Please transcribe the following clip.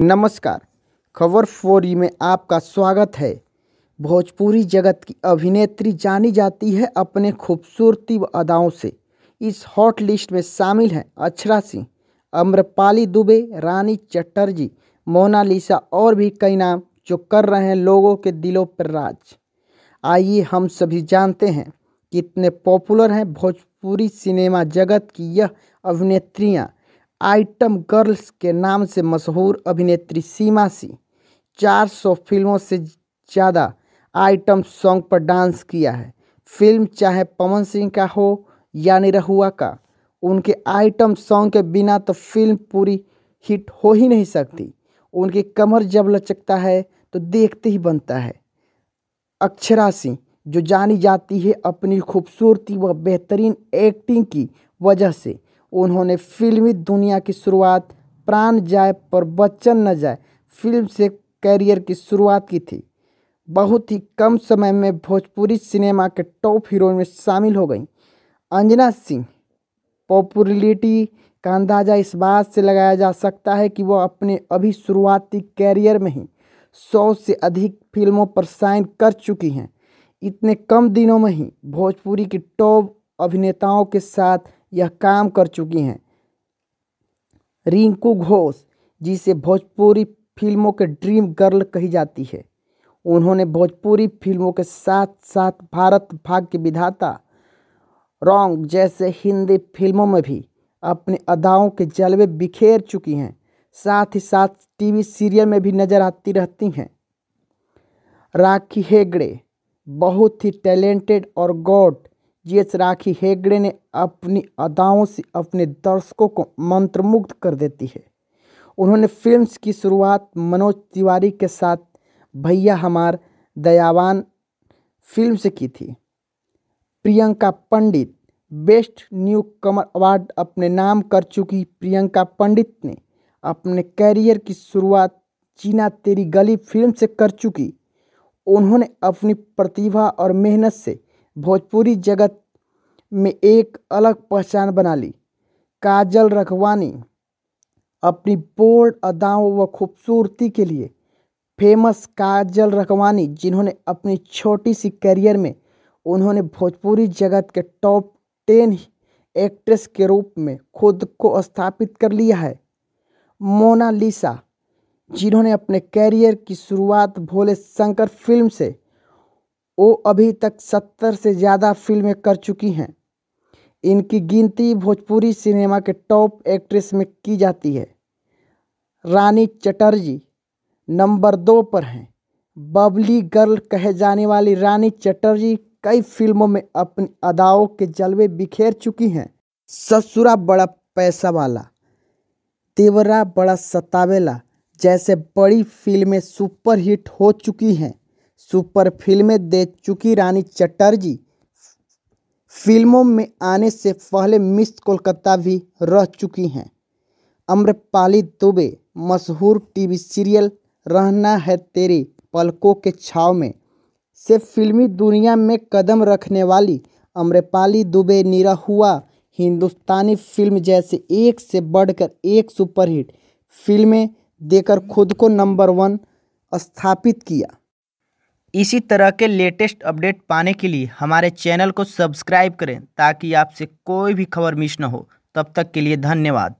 नमस्कार खबर फोरी में आपका स्वागत है भोजपुरी जगत की अभिनेत्री जानी जाती है अपने खूबसूरती व अदाओं से इस हॉट लिस्ट में शामिल हैं अक्षरा सिंह अम्रपाली दुबे रानी चटर्जी मोनालिसा और भी कई नाम जो कर रहे हैं लोगों के दिलों पर राज आइए हम सभी जानते हैं कितने पॉपुलर हैं भोजपुरी सिनेमा जगत की यह अभिनेत्रियाँ आइटम गर्ल्स के नाम से मशहूर अभिनेत्री सीमा सिंह चार सौ फिल्मों से ज़्यादा आइटम सॉन्ग पर डांस किया है फिल्म चाहे पवन सिंह का हो या निरहुआ का उनके आइटम सॉन्ग के बिना तो फिल्म पूरी हिट हो ही नहीं सकती उनकी कमर जब लचकता है तो देखते ही बनता है अक्षरा सिंह जो जानी जाती है अपनी खूबसूरती व बेहतरीन एक्टिंग की वजह से उन्होंने फिल्मी दुनिया की शुरुआत प्राण जाए पर बच्चन न जाए फिल्म से कैरियर की शुरुआत की थी बहुत ही कम समय में भोजपुरी सिनेमा के टॉप हीरोइन में शामिल हो गई अंजना सिंह पॉपुलरिटी का अंदाज़ा इस बात से लगाया जा सकता है कि वह अपने अभी शुरुआती कैरियर में ही सौ से अधिक फिल्मों पर साइन कर चुकी हैं इतने कम दिनों में ही भोजपुरी की टॉप अभिनेताओं के साथ यह काम कर चुकी हैं रिंकू घोष जिसे भोजपुरी फिल्मों के ड्रीम गर्ल कही जाती है उन्होंने भोजपुरी फिल्मों के साथ साथ भारत भाग के विधाता रॉन्ग जैसे हिंदी फिल्मों में भी अपने अदाओं के जलवे बिखेर चुकी हैं साथ ही साथ टीवी सीरियल में भी नज़र आती रहती हैं राखी हेगड़े बहुत ही टैलेंटेड और गॉड एच राखी हेगड़े ने अपनी अदाओं से अपने दर्शकों को मंत्रमुग्ध कर देती है उन्होंने फिल्म्स की शुरुआत मनोज तिवारी के साथ भैया हमार दयावान फिल्म से की थी Priyanka Pandit best newcomer award अपने नाम कर चुकी प्रियंका पंडित ने अपने कैरियर की शुरुआत चीना तेरी गली फिल्म से कर चुकी उन्होंने अपनी प्रतिभा और मेहनत से भोजपुरी जगत में एक अलग पहचान बना ली काजल रखवानी अपनी बोल्ड अदाओं व खूबसूरती के लिए फेमस काजल रखवानी जिन्होंने अपनी छोटी सी करियर में उन्होंने भोजपुरी जगत के टॉप टेन एक्ट्रेस के रूप में खुद को स्थापित कर लिया है मोनालिसा जिन्होंने अपने कैरियर की शुरुआत भोले शंकर फिल्म से वो अभी तक सत्तर से ज़्यादा फिल्में कर चुकी हैं इनकी गिनती भोजपुरी सिनेमा के टॉप एक्ट्रेस में की जाती है रानी चटर्जी नंबर दो पर हैं बबली गर्ल कहे जाने वाली रानी चटर्जी कई फिल्मों में अपनी अदाओं के जलवे बिखेर चुकी हैं ससुरा बड़ा पैसा वाला तेवरा बड़ा सतावेला जैसे बड़ी फिल्में सुपरहिट हो चुकी हैं सुपर फिल्में दे चुकी रानी चटर्जी फिल्मों में आने से पहले मिस कोलकाता भी रह चुकी हैं अम्रपाली दुबे मशहूर टीवी सीरियल रहना है तेरे पलकों के छाव में से फिल्मी दुनिया में कदम रखने वाली अम्रपाली दुबे निरहुआ हिंदुस्तानी फिल्म जैसे एक से बढ़कर एक सुपरहिट फिल्में देकर खुद को नंबर वन स्थापित किया इसी तरह के लेटेस्ट अपडेट पाने के लिए हमारे चैनल को सब्सक्राइब करें ताकि आपसे कोई भी खबर मिस न हो तब तक के लिए धन्यवाद